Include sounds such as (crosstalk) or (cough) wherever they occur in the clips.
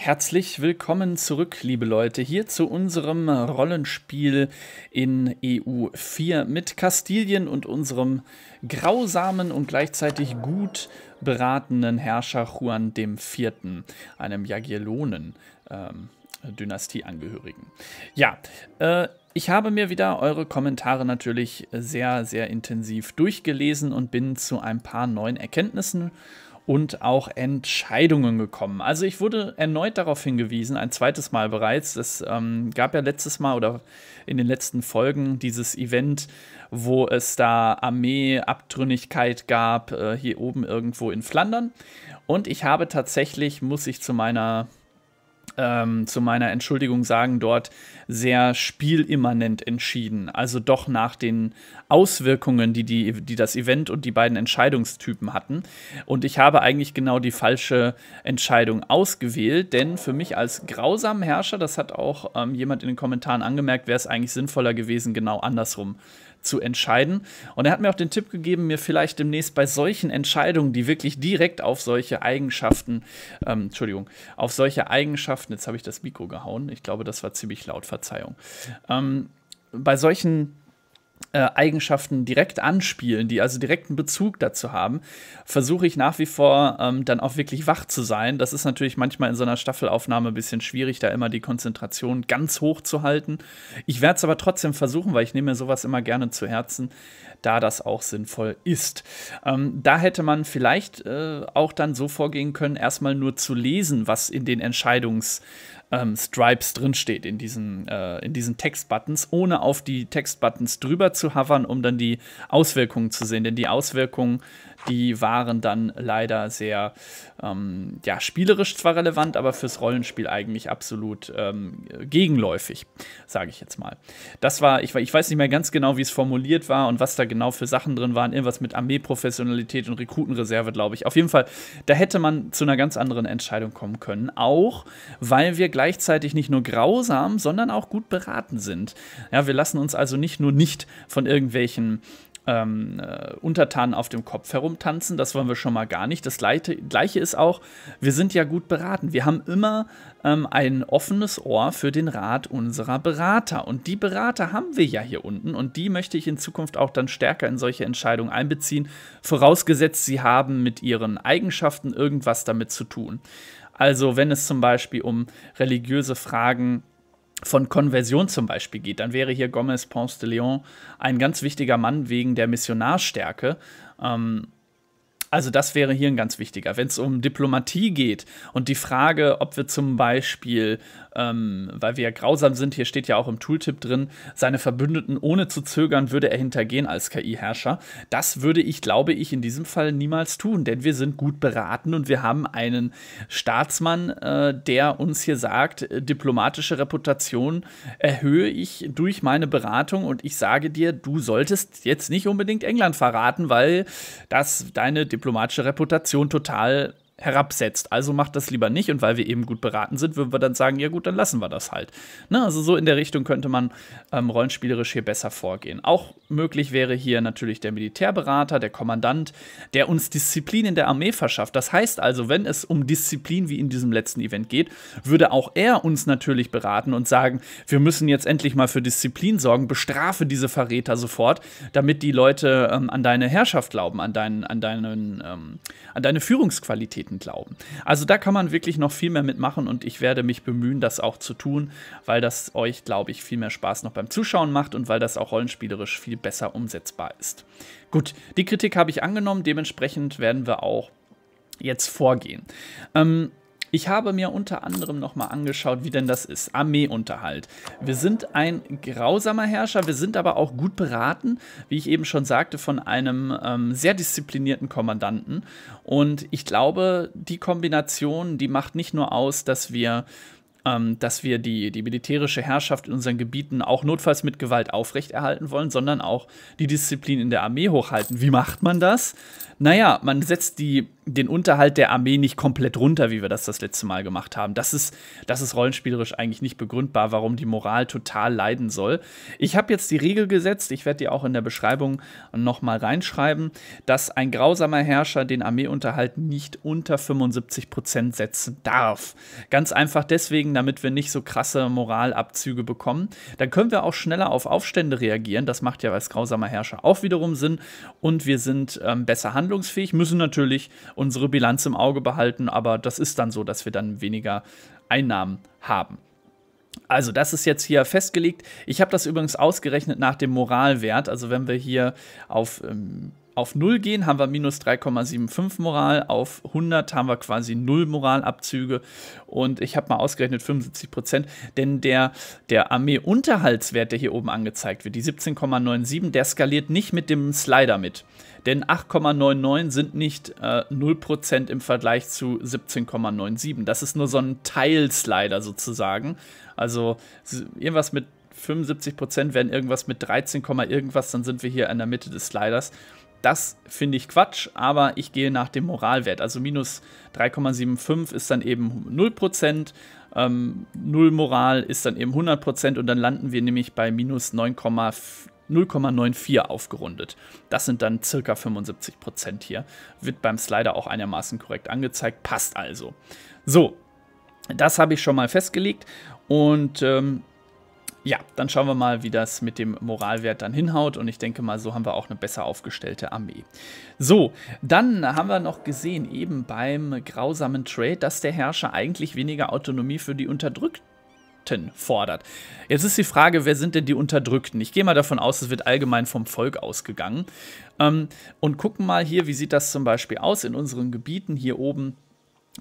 Herzlich willkommen zurück, liebe Leute, hier zu unserem Rollenspiel in EU 4 mit Kastilien und unserem grausamen und gleichzeitig gut beratenen Herrscher Juan IV., einem Jagiellonen-Dynastieangehörigen. Ähm, ja, äh, ich habe mir wieder eure Kommentare natürlich sehr, sehr intensiv durchgelesen und bin zu ein paar neuen Erkenntnissen gekommen und auch Entscheidungen gekommen. Also ich wurde erneut darauf hingewiesen, ein zweites Mal bereits. Es ähm, gab ja letztes Mal oder in den letzten Folgen dieses Event, wo es da Armeeabtrünnigkeit gab, äh, hier oben irgendwo in Flandern. Und ich habe tatsächlich, muss ich zu meiner ähm, zu meiner Entschuldigung sagen, dort sehr spielimmanent entschieden. Also doch nach den Auswirkungen, die, die, die das Event und die beiden Entscheidungstypen hatten. Und ich habe eigentlich genau die falsche Entscheidung ausgewählt, denn für mich als grausamen Herrscher, das hat auch ähm, jemand in den Kommentaren angemerkt, wäre es eigentlich sinnvoller gewesen, genau andersrum zu entscheiden. Und er hat mir auch den Tipp gegeben, mir vielleicht demnächst bei solchen Entscheidungen, die wirklich direkt auf solche Eigenschaften, ähm, Entschuldigung, auf solche Eigenschaften, jetzt habe ich das Mikro gehauen, ich glaube, das war ziemlich laut, Verzeihung, ähm, bei solchen äh, Eigenschaften direkt anspielen, die also direkten Bezug dazu haben, versuche ich nach wie vor ähm, dann auch wirklich wach zu sein. Das ist natürlich manchmal in so einer Staffelaufnahme ein bisschen schwierig, da immer die Konzentration ganz hoch zu halten. Ich werde es aber trotzdem versuchen, weil ich nehme mir sowas immer gerne zu Herzen, da das auch sinnvoll ist. Ähm, da hätte man vielleicht äh, auch dann so vorgehen können, erstmal nur zu lesen, was in den Entscheidungs- ähm, Stripes drinsteht in diesen, äh, in diesen Textbuttons, ohne auf die Textbuttons drüber zu hovern, um dann die Auswirkungen zu sehen. Denn die Auswirkungen die waren dann leider sehr ähm, ja, spielerisch zwar relevant, aber fürs Rollenspiel eigentlich absolut ähm, gegenläufig, sage ich jetzt mal. Das war, ich, ich weiß nicht mehr ganz genau, wie es formuliert war und was da genau für Sachen drin waren. Irgendwas mit Armeeprofessionalität und Rekrutenreserve, glaube ich. Auf jeden Fall, da hätte man zu einer ganz anderen Entscheidung kommen können. Auch, weil wir gleichzeitig nicht nur grausam, sondern auch gut beraten sind. Ja, wir lassen uns also nicht nur nicht von irgendwelchen ähm, äh, Untertanen auf dem Kopf herumtanzen. Das wollen wir schon mal gar nicht. Das Gleiche, Gleiche ist auch, wir sind ja gut beraten. Wir haben immer ähm, ein offenes Ohr für den Rat unserer Berater. Und die Berater haben wir ja hier unten und die möchte ich in Zukunft auch dann stärker in solche Entscheidungen einbeziehen, vorausgesetzt, sie haben mit ihren Eigenschaften irgendwas damit zu tun. Also wenn es zum Beispiel um religiöse Fragen geht, von Konversion zum Beispiel geht, dann wäre hier Gomez Ponce de Leon ein ganz wichtiger Mann wegen der Missionarstärke. Ähm, also das wäre hier ein ganz wichtiger. Wenn es um Diplomatie geht und die Frage, ob wir zum Beispiel ähm, weil wir ja grausam sind, hier steht ja auch im Tooltip drin, seine Verbündeten ohne zu zögern würde er hintergehen als KI-Herrscher. Das würde ich, glaube ich, in diesem Fall niemals tun, denn wir sind gut beraten und wir haben einen Staatsmann, äh, der uns hier sagt, äh, diplomatische Reputation erhöhe ich durch meine Beratung und ich sage dir, du solltest jetzt nicht unbedingt England verraten, weil das deine diplomatische Reputation total herabsetzt. Also macht das lieber nicht und weil wir eben gut beraten sind, würden wir dann sagen, ja gut, dann lassen wir das halt. Ne? Also so in der Richtung könnte man ähm, rollenspielerisch hier besser vorgehen. Auch möglich wäre hier natürlich der Militärberater, der Kommandant, der uns Disziplin in der Armee verschafft. Das heißt also, wenn es um Disziplin wie in diesem letzten Event geht, würde auch er uns natürlich beraten und sagen, wir müssen jetzt endlich mal für Disziplin sorgen, bestrafe diese Verräter sofort, damit die Leute ähm, an deine Herrschaft glauben, an, dein, an, deinen, ähm, an deine Führungsqualität alten Glauben. Also da kann man wirklich noch viel mehr mitmachen und ich werde mich bemühen, das auch zu tun, weil das euch, glaube ich, viel mehr Spaß noch beim Zuschauen macht und weil das auch rollenspielerisch viel besser umsetzbar ist. Gut, die Kritik habe ich angenommen, dementsprechend werden wir auch jetzt vorgehen. Ähm, ich habe mir unter anderem nochmal angeschaut, wie denn das ist. Armeeunterhalt. Wir sind ein grausamer Herrscher, wir sind aber auch gut beraten, wie ich eben schon sagte, von einem ähm, sehr disziplinierten Kommandanten. Und ich glaube, die Kombination, die macht nicht nur aus, dass wir ähm, dass wir die, die militärische Herrschaft in unseren Gebieten auch notfalls mit Gewalt aufrechterhalten wollen, sondern auch die Disziplin in der Armee hochhalten. Wie macht man das? Naja, man setzt die den Unterhalt der Armee nicht komplett runter, wie wir das das letzte Mal gemacht haben. Das ist, das ist rollenspielerisch eigentlich nicht begründbar, warum die Moral total leiden soll. Ich habe jetzt die Regel gesetzt, ich werde die auch in der Beschreibung nochmal reinschreiben, dass ein grausamer Herrscher den Armeeunterhalt nicht unter 75% setzen darf. Ganz einfach deswegen, damit wir nicht so krasse Moralabzüge bekommen. Dann können wir auch schneller auf Aufstände reagieren. Das macht ja als grausamer Herrscher auch wiederum Sinn. Und wir sind ähm, besser handlungsfähig, müssen natürlich unsere Bilanz im Auge behalten, aber das ist dann so, dass wir dann weniger Einnahmen haben. Also das ist jetzt hier festgelegt. Ich habe das übrigens ausgerechnet nach dem Moralwert. Also wenn wir hier auf ähm, auf 0 gehen, haben wir minus 3,75 Moral, auf 100 haben wir quasi 0 Moralabzüge und ich habe mal ausgerechnet 75 Prozent, denn der, der Armee-Unterhaltswert, der hier oben angezeigt wird, die 17,97, der skaliert nicht mit dem Slider mit, denn 8,99 sind nicht äh, 0 Prozent im Vergleich zu 17,97. Das ist nur so ein Teilslider sozusagen, also irgendwas mit 75% werden irgendwas mit 13, irgendwas, dann sind wir hier in der Mitte des Sliders. Das finde ich Quatsch, aber ich gehe nach dem Moralwert. Also minus 3,75 ist dann eben 0%, ähm, 0 Moral ist dann eben 100% und dann landen wir nämlich bei minus 0,94 aufgerundet. Das sind dann circa 75% hier. Wird beim Slider auch einigermaßen korrekt angezeigt, passt also. So, das habe ich schon mal festgelegt und ähm, ja, dann schauen wir mal, wie das mit dem Moralwert dann hinhaut. Und ich denke mal, so haben wir auch eine besser aufgestellte Armee. So, dann haben wir noch gesehen, eben beim grausamen Trade, dass der Herrscher eigentlich weniger Autonomie für die Unterdrückten fordert. Jetzt ist die Frage, wer sind denn die Unterdrückten? Ich gehe mal davon aus, es wird allgemein vom Volk ausgegangen. Ähm, und gucken mal hier, wie sieht das zum Beispiel aus in unseren Gebieten hier oben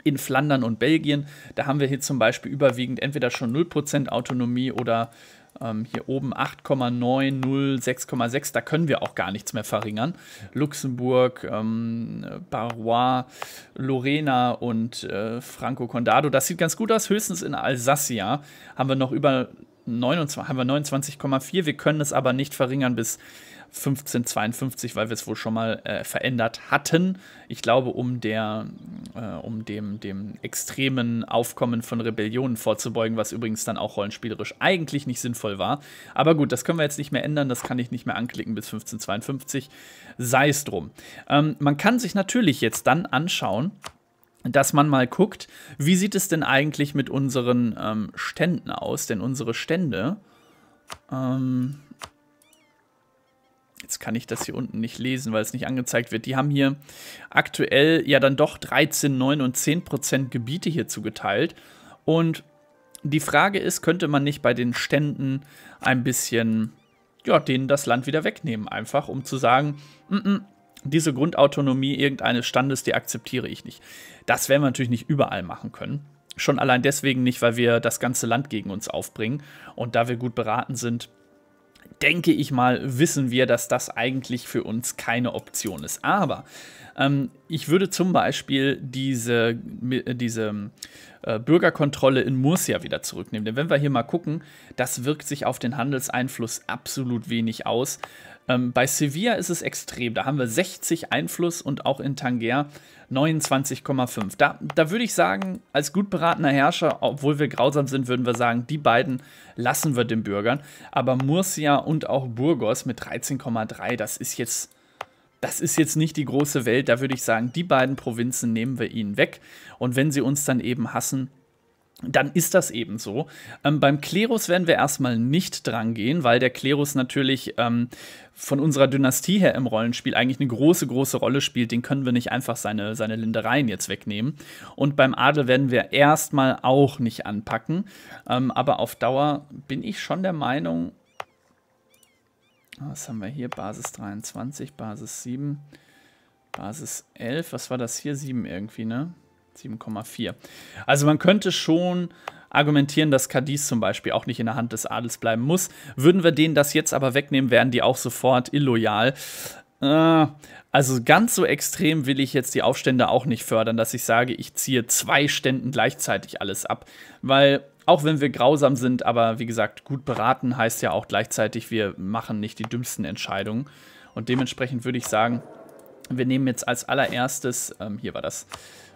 in Flandern und Belgien. Da haben wir hier zum Beispiel überwiegend entweder schon 0% Autonomie oder ähm, hier oben 8,90, 6,6, da können wir auch gar nichts mehr verringern. Luxemburg, ähm, Barrois, Lorena und äh, Franco Condado, das sieht ganz gut aus. Höchstens in Alsacia haben wir noch über 29,4. Wir können es aber nicht verringern bis 1552, weil wir es wohl schon mal äh, verändert hatten. Ich glaube, um der, äh, um dem, dem extremen Aufkommen von Rebellionen vorzubeugen, was übrigens dann auch rollenspielerisch eigentlich nicht sinnvoll war. Aber gut, das können wir jetzt nicht mehr ändern, das kann ich nicht mehr anklicken bis 1552. Sei es drum. Ähm, man kann sich natürlich jetzt dann anschauen, dass man mal guckt, wie sieht es denn eigentlich mit unseren ähm, Ständen aus? Denn unsere Stände, ähm, jetzt kann ich das hier unten nicht lesen, weil es nicht angezeigt wird. Die haben hier aktuell ja dann doch 13, 9 und 10 Prozent Gebiete hier zugeteilt. Und die Frage ist, könnte man nicht bei den Ständen ein bisschen, ja, denen das Land wieder wegnehmen, einfach, um zu sagen, m mm, -m, mm, diese Grundautonomie irgendeines Standes, die akzeptiere ich nicht. Das werden wir natürlich nicht überall machen können. Schon allein deswegen nicht, weil wir das ganze Land gegen uns aufbringen. Und da wir gut beraten sind, denke ich mal, wissen wir, dass das eigentlich für uns keine Option ist. Aber ähm, ich würde zum Beispiel diese, äh, diese ähm, äh, Bürgerkontrolle in Murcia wieder zurücknehmen. Denn wenn wir hier mal gucken, das wirkt sich auf den Handelseinfluss absolut wenig aus. Ähm, bei Sevilla ist es extrem. Da haben wir 60 Einfluss und auch in Tangier 29,5. Da, da würde ich sagen, als gut beratender Herrscher, obwohl wir grausam sind, würden wir sagen, die beiden lassen wir den Bürgern. Aber Murcia und auch Burgos mit 13,3, das ist jetzt. Das ist jetzt nicht die große Welt, da würde ich sagen, die beiden Provinzen nehmen wir ihnen weg. Und wenn sie uns dann eben hassen, dann ist das eben so. Ähm, beim Klerus werden wir erstmal nicht dran gehen, weil der Klerus natürlich ähm, von unserer Dynastie her im Rollenspiel eigentlich eine große, große Rolle spielt. Den können wir nicht einfach seine, seine Lindereien jetzt wegnehmen. Und beim Adel werden wir erstmal auch nicht anpacken. Ähm, aber auf Dauer bin ich schon der Meinung, was haben wir hier? Basis 23, Basis 7, Basis 11. Was war das hier? 7 irgendwie, ne? 7,4. Also man könnte schon argumentieren, dass Cadiz zum Beispiel auch nicht in der Hand des Adels bleiben muss. Würden wir denen das jetzt aber wegnehmen, wären die auch sofort illoyal. Äh, also ganz so extrem will ich jetzt die Aufstände auch nicht fördern, dass ich sage, ich ziehe zwei Ständen gleichzeitig alles ab. Weil auch wenn wir grausam sind, aber wie gesagt, gut beraten heißt ja auch gleichzeitig, wir machen nicht die dümmsten Entscheidungen. Und dementsprechend würde ich sagen, wir nehmen jetzt als allererstes, ähm, hier war das,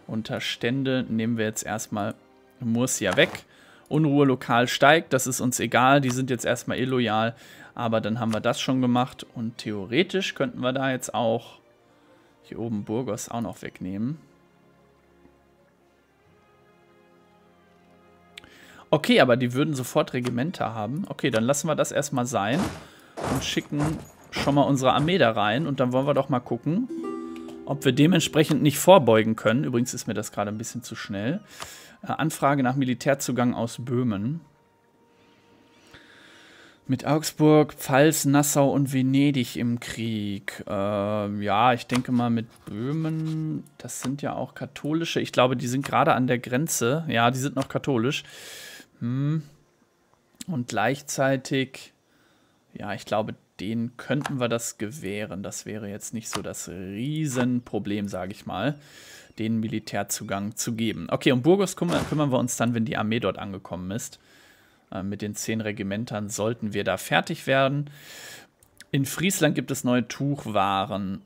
unter Stände nehmen wir jetzt erstmal Murcia weg. Unruhe lokal steigt, das ist uns egal, die sind jetzt erstmal illoyal, aber dann haben wir das schon gemacht und theoretisch könnten wir da jetzt auch hier oben Burgos auch noch wegnehmen. Okay, aber die würden sofort Regimenter haben. Okay, dann lassen wir das erstmal sein und schicken schon mal unsere Armee da rein und dann wollen wir doch mal gucken, ob wir dementsprechend nicht vorbeugen können. Übrigens ist mir das gerade ein bisschen zu schnell. Äh, Anfrage nach Militärzugang aus Böhmen. Mit Augsburg, Pfalz, Nassau und Venedig im Krieg. Äh, ja, ich denke mal mit Böhmen, das sind ja auch katholische. Ich glaube, die sind gerade an der Grenze. Ja, die sind noch katholisch. Hm. Und gleichzeitig, ja, ich glaube, stehen, könnten wir das gewähren. Das wäre jetzt nicht so das Riesenproblem, sage ich mal, den Militärzugang zu geben. Okay, um Burgos kümmern, kümmern wir uns dann, wenn die Armee dort angekommen ist. Äh, mit den zehn Regimentern sollten wir da fertig werden. In Friesland gibt es neue Tuchwaren.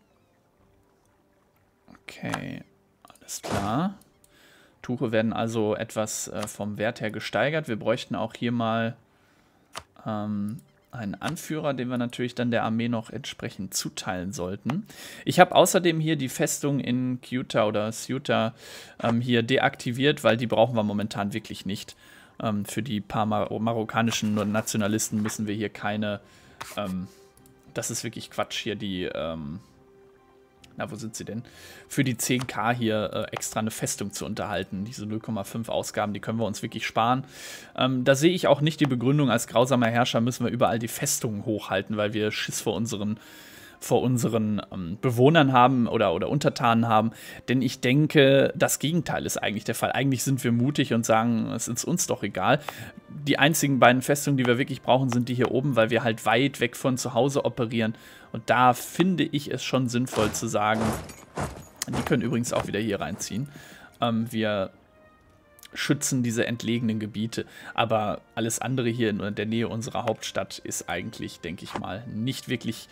Okay, alles klar. Tuche werden also etwas äh, vom Wert her gesteigert. Wir bräuchten auch hier mal ähm, einen Anführer, den wir natürlich dann der Armee noch entsprechend zuteilen sollten. Ich habe außerdem hier die Festung in Ceuta oder Ceuta ähm, hier deaktiviert, weil die brauchen wir momentan wirklich nicht. Ähm, für die paar Mar marokkanischen Nationalisten müssen wir hier keine... Ähm, das ist wirklich Quatsch, hier die ähm, na wo sind sie denn, für die 10k hier äh, extra eine Festung zu unterhalten. Diese 0,5 Ausgaben, die können wir uns wirklich sparen. Ähm, da sehe ich auch nicht die Begründung, als grausamer Herrscher müssen wir überall die Festungen hochhalten, weil wir Schiss vor unseren vor unseren ähm, Bewohnern haben oder, oder Untertanen haben. Denn ich denke, das Gegenteil ist eigentlich der Fall. Eigentlich sind wir mutig und sagen, es ist uns doch egal. Die einzigen beiden Festungen, die wir wirklich brauchen, sind die hier oben, weil wir halt weit weg von zu Hause operieren. Und da finde ich es schon sinnvoll zu sagen, die können übrigens auch wieder hier reinziehen. Ähm, wir schützen diese entlegenen Gebiete. Aber alles andere hier in der Nähe unserer Hauptstadt ist eigentlich, denke ich mal, nicht wirklich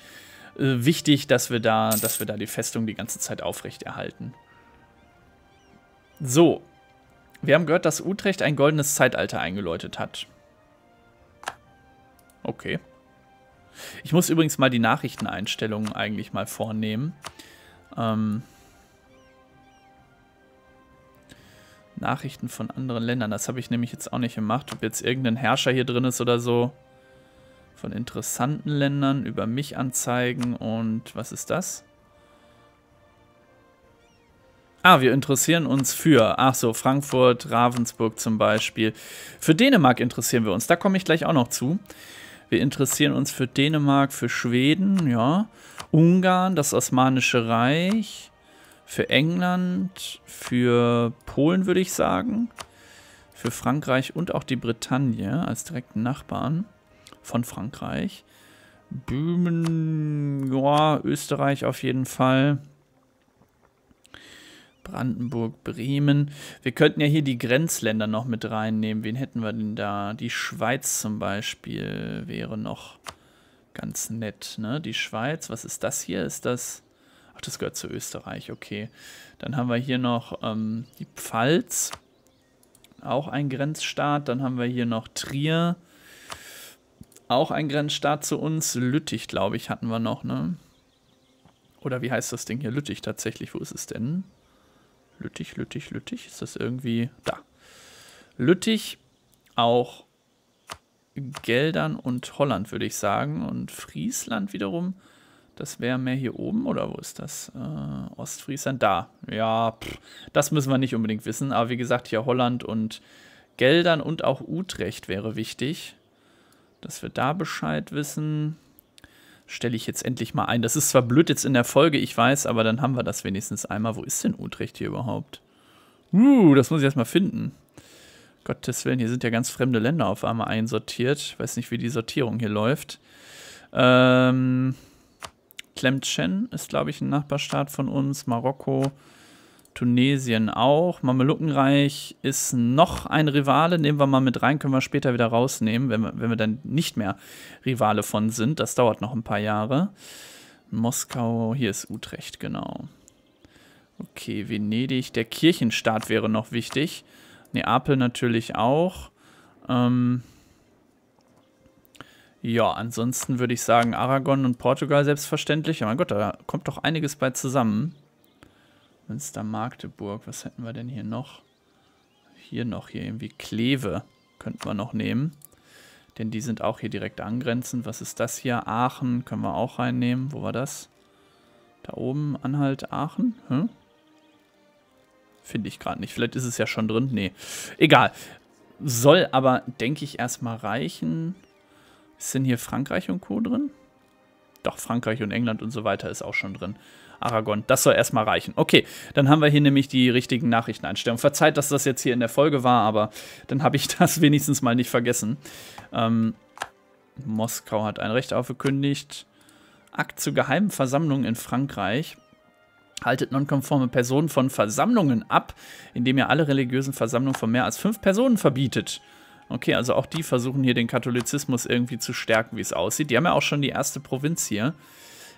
äh, wichtig, dass wir, da, dass wir da die Festung die ganze Zeit aufrechterhalten. So. Wir haben gehört, dass Utrecht ein goldenes Zeitalter eingeläutet hat. Okay. Ich muss übrigens mal die Nachrichteneinstellungen eigentlich mal vornehmen. Ähm Nachrichten von anderen Ländern. Das habe ich nämlich jetzt auch nicht gemacht. Ob jetzt irgendein Herrscher hier drin ist oder so. Von interessanten Ländern über mich anzeigen und was ist das? Ah, wir interessieren uns für, ach so, Frankfurt, Ravensburg zum Beispiel. Für Dänemark interessieren wir uns, da komme ich gleich auch noch zu. Wir interessieren uns für Dänemark, für Schweden, ja. Ungarn, das Osmanische Reich, für England, für Polen würde ich sagen, für Frankreich und auch die Bretagne als direkten Nachbarn von Frankreich. Böhmen, ja, Österreich auf jeden Fall. Brandenburg, Bremen. Wir könnten ja hier die Grenzländer noch mit reinnehmen. Wen hätten wir denn da? Die Schweiz zum Beispiel wäre noch ganz nett, ne? Die Schweiz, was ist das hier? Ist das... Ach, das gehört zu Österreich, okay. Dann haben wir hier noch ähm, die Pfalz, auch ein Grenzstaat. Dann haben wir hier noch Trier. Auch ein Grenzstaat zu uns. Lüttich, glaube ich, hatten wir noch, ne? Oder wie heißt das Ding hier? Lüttich tatsächlich. Wo ist es denn? Lüttich, Lüttich, Lüttich. Ist das irgendwie. Da. Lüttich, auch Geldern und Holland, würde ich sagen. Und Friesland wiederum, das wäre mehr hier oben, oder wo ist das? Äh, Ostfriesland, da. Ja, pff, das müssen wir nicht unbedingt wissen. Aber wie gesagt, hier Holland und Geldern und auch Utrecht wäre wichtig dass wir da Bescheid wissen. Stelle ich jetzt endlich mal ein. Das ist zwar blöd jetzt in der Folge, ich weiß, aber dann haben wir das wenigstens einmal. Wo ist denn Utrecht hier überhaupt? Uh, das muss ich erstmal finden. Gottes Willen, hier sind ja ganz fremde Länder auf einmal einsortiert. Ich weiß nicht, wie die Sortierung hier läuft. Ähm, Tlemcen ist, glaube ich, ein Nachbarstaat von uns. Marokko, Tunesien auch. Mamelukenreich ist noch ein Rivale. Nehmen wir mal mit rein, können wir später wieder rausnehmen, wenn wir, wenn wir dann nicht mehr Rivale von sind. Das dauert noch ein paar Jahre. Moskau, hier ist Utrecht, genau. Okay, Venedig, der Kirchenstaat wäre noch wichtig. Neapel natürlich auch. Ähm ja, ansonsten würde ich sagen, Aragon und Portugal selbstverständlich. Ja, mein Gott, da kommt doch einiges bei zusammen. Münster, Magdeburg. Was hätten wir denn hier noch? Hier noch, hier irgendwie Kleve könnten wir noch nehmen. Denn die sind auch hier direkt angrenzend. Was ist das hier? Aachen können wir auch reinnehmen. Wo war das? Da oben, Anhalt, Aachen? Hm? Finde ich gerade nicht. Vielleicht ist es ja schon drin. Nee, egal. Soll aber, denke ich, erstmal reichen. Ist denn hier Frankreich und Co. drin? Doch, Frankreich und England und so weiter ist auch schon drin. Aragon. Das soll erstmal reichen. Okay, dann haben wir hier nämlich die richtigen Nachrichteneinstellungen. Verzeiht, dass das jetzt hier in der Folge war, aber dann habe ich (laughs) das wenigstens mal nicht vergessen. Ähm, Moskau hat ein Recht aufgekündigt. Akt zur geheimen Versammlung in Frankreich. Haltet nonkonforme Personen von Versammlungen ab, indem ihr alle religiösen Versammlungen von mehr als fünf Personen verbietet. Okay, also auch die versuchen hier den Katholizismus irgendwie zu stärken, wie es aussieht. Die haben ja auch schon die erste Provinz hier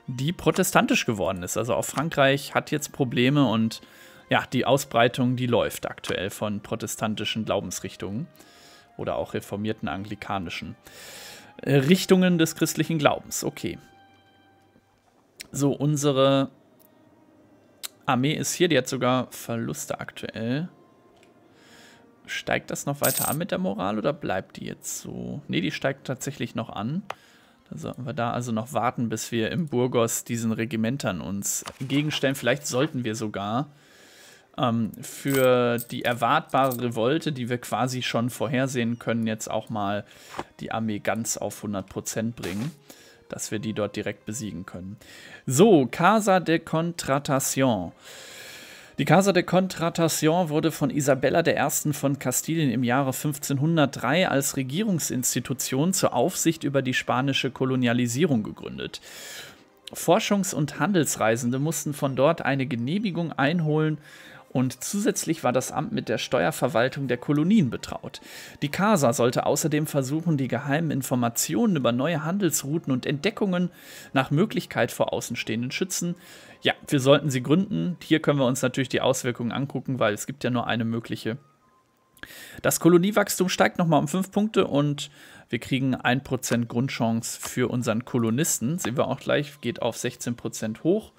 die protestantisch geworden ist. Also auch Frankreich hat jetzt Probleme und ja, die Ausbreitung, die läuft aktuell von protestantischen Glaubensrichtungen oder auch reformierten anglikanischen äh, Richtungen des christlichen Glaubens. Okay. So, unsere Armee ist hier, die hat sogar Verluste aktuell. Steigt das noch weiter an mit der Moral oder bleibt die jetzt so? Ne, die steigt tatsächlich noch an. Da sollten wir da also noch warten, bis wir im Burgos diesen Regimentern uns gegenstellen. Vielleicht sollten wir sogar ähm, für die erwartbare Revolte, die wir quasi schon vorhersehen können, jetzt auch mal die Armee ganz auf 100% bringen, dass wir die dort direkt besiegen können. So, Casa de Contratación. Die Casa de Contratación wurde von Isabella I. von Kastilien im Jahre 1503 als Regierungsinstitution zur Aufsicht über die spanische Kolonialisierung gegründet. Forschungs- und Handelsreisende mussten von dort eine Genehmigung einholen, und zusätzlich war das Amt mit der Steuerverwaltung der Kolonien betraut. Die Casa sollte außerdem versuchen, die geheimen Informationen über neue Handelsrouten und Entdeckungen nach Möglichkeit vor Außenstehenden schützen. Ja, wir sollten sie gründen. Hier können wir uns natürlich die Auswirkungen angucken, weil es gibt ja nur eine mögliche. Das Koloniewachstum steigt nochmal um 5 Punkte und wir kriegen 1% Grundchance für unseren Kolonisten. Sehen wir auch gleich, geht auf 16% hoch.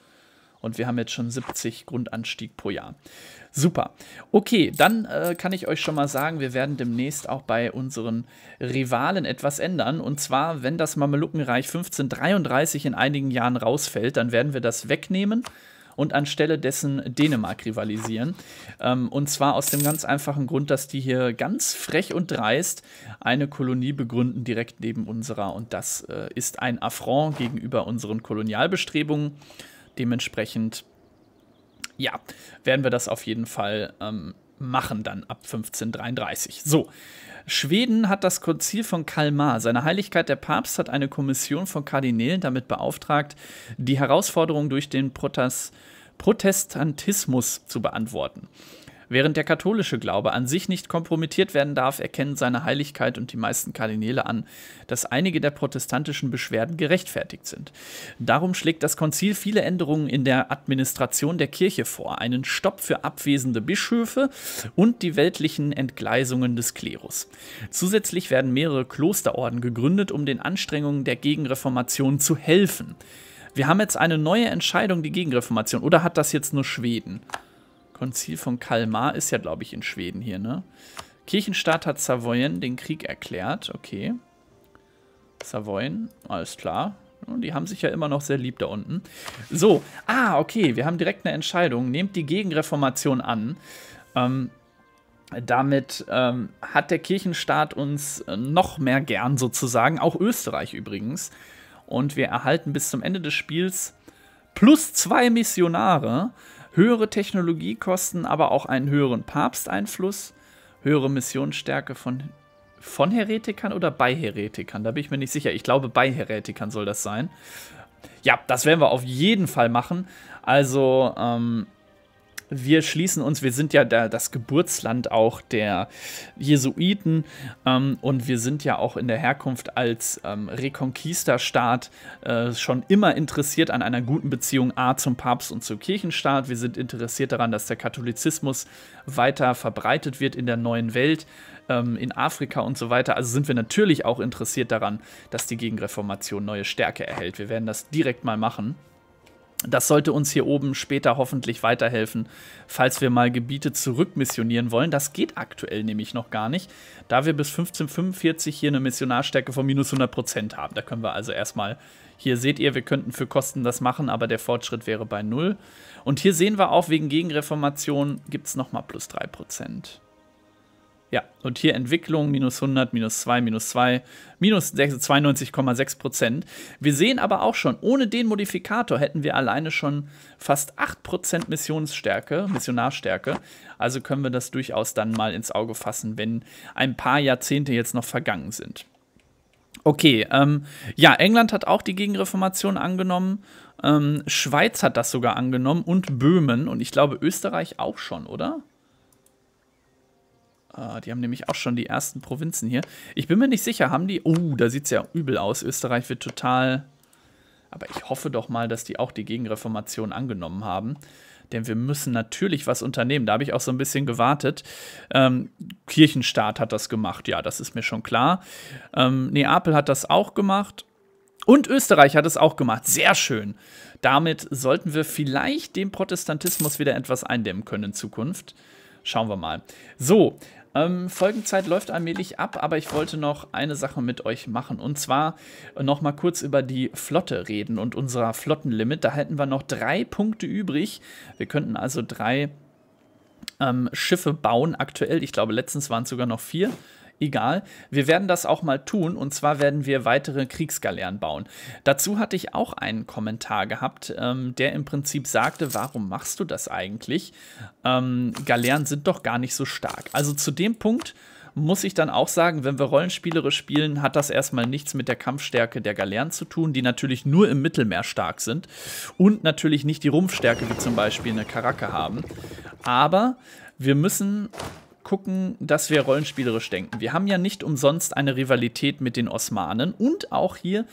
Und wir haben jetzt schon 70 Grundanstieg pro Jahr. Super. Okay, dann äh, kann ich euch schon mal sagen, wir werden demnächst auch bei unseren Rivalen etwas ändern. Und zwar, wenn das Mameluckenreich 1533 in einigen Jahren rausfällt, dann werden wir das wegnehmen und anstelle dessen Dänemark rivalisieren. Ähm, und zwar aus dem ganz einfachen Grund, dass die hier ganz frech und dreist eine Kolonie begründen direkt neben unserer. Und das äh, ist ein Affront gegenüber unseren Kolonialbestrebungen dementsprechend, ja, werden wir das auf jeden Fall ähm, machen dann ab 1533. So. Schweden hat das Konzil von Kalmar, seine Heiligkeit der Papst, hat eine Kommission von Kardinälen damit beauftragt, die Herausforderung durch den Protas Protestantismus zu beantworten. Während der katholische Glaube an sich nicht kompromittiert werden darf, erkennen seine Heiligkeit und die meisten Kardinäle an, dass einige der protestantischen Beschwerden gerechtfertigt sind. Darum schlägt das Konzil viele Änderungen in der Administration der Kirche vor, einen Stopp für abwesende Bischöfe und die weltlichen Entgleisungen des Klerus. Zusätzlich werden mehrere Klosterorden gegründet, um den Anstrengungen der Gegenreformation zu helfen. Wir haben jetzt eine neue Entscheidung, die Gegenreformation. Oder hat das jetzt nur Schweden? Konzil von Kalmar ist ja, glaube ich, in Schweden hier, ne? Kirchenstaat hat Savoyen den Krieg erklärt. Okay. Savoyen, alles klar. Die haben sich ja immer noch sehr lieb da unten. So, ah, okay, wir haben direkt eine Entscheidung. Nehmt die Gegenreformation an. Ähm, damit ähm, hat der Kirchenstaat uns noch mehr gern sozusagen, auch Österreich übrigens. Und wir erhalten bis zum Ende des Spiels plus zwei Missionare. Höhere Technologiekosten, aber auch einen höheren Papsteinfluss, höhere Missionsstärke von, von Heretikern oder bei Heretikern? Da bin ich mir nicht sicher. Ich glaube, bei Heretikern soll das sein. Ja, das werden wir auf jeden Fall machen. Also, ähm, wir schließen uns, wir sind ja da, das Geburtsland auch der Jesuiten ähm, und wir sind ja auch in der Herkunft als ähm, Reconquista-Staat äh, schon immer interessiert an einer guten Beziehung A zum Papst und zum Kirchenstaat. Wir sind interessiert daran, dass der Katholizismus weiter verbreitet wird in der neuen Welt ähm, in Afrika und so weiter. Also sind wir natürlich auch interessiert daran, dass die Gegenreformation neue Stärke erhält. Wir werden das direkt mal machen. Das sollte uns hier oben später hoffentlich weiterhelfen, falls wir mal Gebiete zurückmissionieren wollen. Das geht aktuell nämlich noch gar nicht, da wir bis 1545 hier eine Missionarstärke von minus 100% haben. Da können wir also erstmal, hier seht ihr, wir könnten für Kosten das machen, aber der Fortschritt wäre bei 0. Und hier sehen wir auch, wegen Gegenreformation gibt es nochmal plus 3%. Ja, und hier Entwicklung minus 100, minus 2, minus 2, minus 92,6 Prozent. Wir sehen aber auch schon, ohne den Modifikator hätten wir alleine schon fast 8 Prozent Missionsstärke, Missionarstärke. Also können wir das durchaus dann mal ins Auge fassen, wenn ein paar Jahrzehnte jetzt noch vergangen sind. Okay, ähm, ja, England hat auch die Gegenreformation angenommen. Ähm, Schweiz hat das sogar angenommen und Böhmen und ich glaube Österreich auch schon, oder? Uh, die haben nämlich auch schon die ersten Provinzen hier. Ich bin mir nicht sicher, haben die... Oh, da sieht es ja übel aus. Österreich wird total... Aber ich hoffe doch mal, dass die auch die Gegenreformation angenommen haben. Denn wir müssen natürlich was unternehmen. Da habe ich auch so ein bisschen gewartet. Ähm, Kirchenstaat hat das gemacht. Ja, das ist mir schon klar. Ähm, Neapel hat das auch gemacht. Und Österreich hat es auch gemacht. Sehr schön. Damit sollten wir vielleicht dem Protestantismus wieder etwas eindämmen können in Zukunft. Schauen wir mal. So, ähm, Folgenzeit läuft allmählich ab, aber ich wollte noch eine Sache mit euch machen. Und zwar noch mal kurz über die Flotte reden und unser Flottenlimit. Da hätten wir noch drei Punkte übrig. Wir könnten also drei ähm, Schiffe bauen aktuell. Ich glaube, letztens waren es sogar noch vier egal. Wir werden das auch mal tun und zwar werden wir weitere Kriegsgaleeren bauen. Dazu hatte ich auch einen Kommentar gehabt, ähm, der im Prinzip sagte, warum machst du das eigentlich? Ähm, Galeeren sind doch gar nicht so stark. Also zu dem Punkt muss ich dann auch sagen, wenn wir Rollenspielere spielen, hat das erstmal nichts mit der Kampfstärke der Galeeren zu tun, die natürlich nur im Mittelmeer stark sind und natürlich nicht die Rumpfstärke wie zum Beispiel eine Karacke haben. Aber wir müssen gucken, dass wir rollenspielerisch denken. Wir haben ja nicht umsonst eine Rivalität mit den Osmanen und auch hier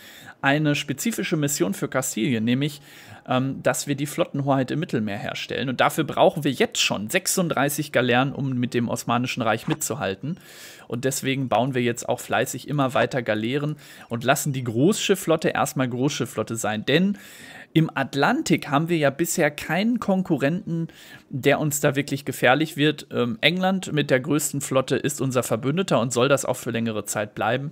eine spezifische Mission für Kastilien, nämlich, ähm, dass wir die Flottenhoheit im Mittelmeer herstellen. Und dafür brauchen wir jetzt schon 36 Galeeren, um mit dem Osmanischen Reich mitzuhalten. Und deswegen bauen wir jetzt auch fleißig immer weiter Galeeren und lassen die Großschiffflotte erstmal Großschiffflotte sein. Denn im Atlantik haben wir ja bisher keinen Konkurrenten, der uns da wirklich gefährlich wird. Ähm, England mit der größten Flotte ist unser Verbündeter und soll das auch für längere Zeit bleiben.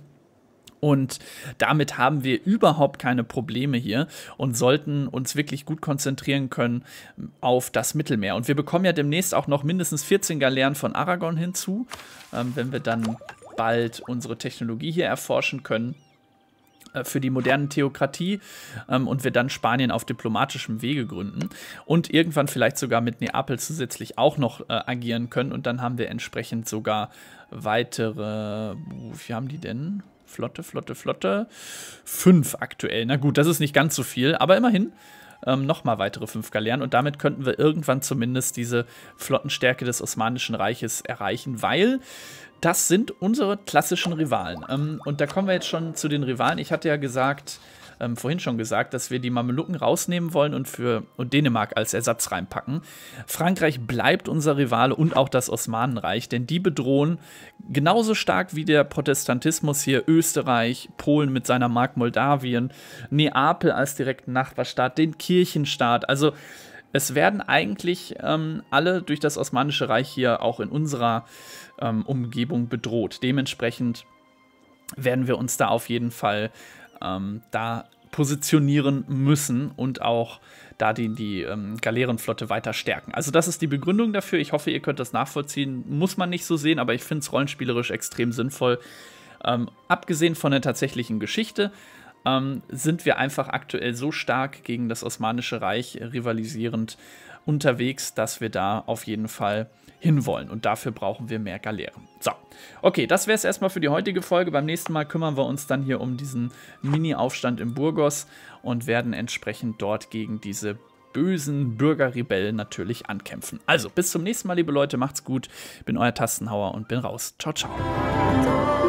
Und damit haben wir überhaupt keine Probleme hier und sollten uns wirklich gut konzentrieren können ähm, auf das Mittelmeer. Und wir bekommen ja demnächst auch noch mindestens 14 Galeeren von Aragon hinzu, ähm, wenn wir dann bald unsere Technologie hier erforschen können. Äh, für die moderne Theokratie ähm, und wir dann Spanien auf diplomatischem Wege gründen und irgendwann vielleicht sogar mit Neapel zusätzlich auch noch äh, agieren können und dann haben wir entsprechend sogar weitere, wie haben die denn? Flotte, Flotte, Flotte. Fünf aktuell. Na gut, das ist nicht ganz so viel, aber immerhin ähm, nochmal weitere fünf Galeeren. Und damit könnten wir irgendwann zumindest diese Flottenstärke des Osmanischen Reiches erreichen, weil das sind unsere klassischen Rivalen. Ähm, und da kommen wir jetzt schon zu den Rivalen. Ich hatte ja gesagt, ähm, vorhin schon gesagt, dass wir die Mamelucken rausnehmen wollen und für und Dänemark als Ersatz reinpacken. Frankreich bleibt unser Rivale und auch das Osmanenreich, denn die bedrohen genauso stark wie der Protestantismus hier Österreich, Polen mit seiner Mark Moldawien, Neapel als direkten Nachbarstaat, den Kirchenstaat. Also es werden eigentlich ähm, alle durch das Osmanische Reich hier auch in unserer ähm, Umgebung bedroht. Dementsprechend werden wir uns da auf jeden Fall ähm, da positionieren müssen und auch da die, die ähm, Galeerenflotte weiter stärken. Also das ist die Begründung dafür. Ich hoffe, ihr könnt das nachvollziehen. Muss man nicht so sehen, aber ich finde es rollenspielerisch extrem sinnvoll. Ähm, abgesehen von der tatsächlichen Geschichte ähm, sind wir einfach aktuell so stark gegen das Osmanische Reich rivalisierend unterwegs, dass wir da auf jeden Fall hinwollen. Und dafür brauchen wir mehr Galeeren. So, okay, das wäre es erstmal für die heutige Folge. Beim nächsten Mal kümmern wir uns dann hier um diesen Mini-Aufstand in Burgos und werden entsprechend dort gegen diese bösen Bürgerrebellen natürlich ankämpfen. Also, bis zum nächsten Mal, liebe Leute, macht's gut. Bin euer Tastenhauer und bin raus. Ciao, ciao.